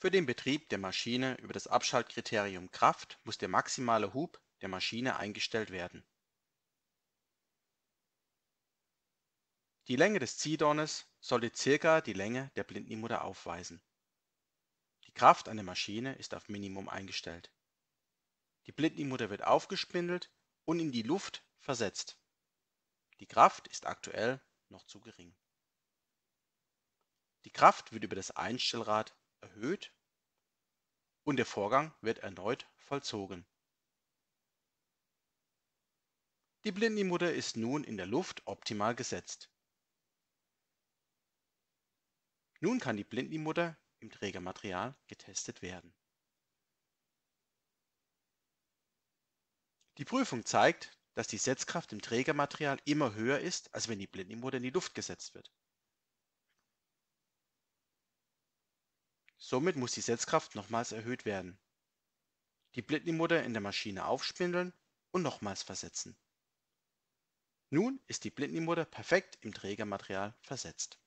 Für den Betrieb der Maschine über das Abschaltkriterium Kraft muss der maximale Hub der Maschine eingestellt werden. Die Länge des Ziehdornes sollte circa die Länge der Blindenmutter aufweisen. Die Kraft an der Maschine ist auf Minimum eingestellt. Die Blindenmutter wird aufgespindelt und in die Luft versetzt. Die Kraft ist aktuell noch zu gering. Die Kraft wird über das Einstellrad erhöht und der Vorgang wird erneut vollzogen. Die Blindenmutter ist nun in der Luft optimal gesetzt. Nun kann die Blindenmutter im Trägermaterial getestet werden. Die Prüfung zeigt, dass die Setzkraft im Trägermaterial immer höher ist, als wenn die Blindenmutter in die Luft gesetzt wird Somit muss die Setzkraft nochmals erhöht werden, die Blindengmotor in der Maschine aufspindeln und nochmals versetzen. Nun ist die Blindengmotor perfekt im Trägermaterial versetzt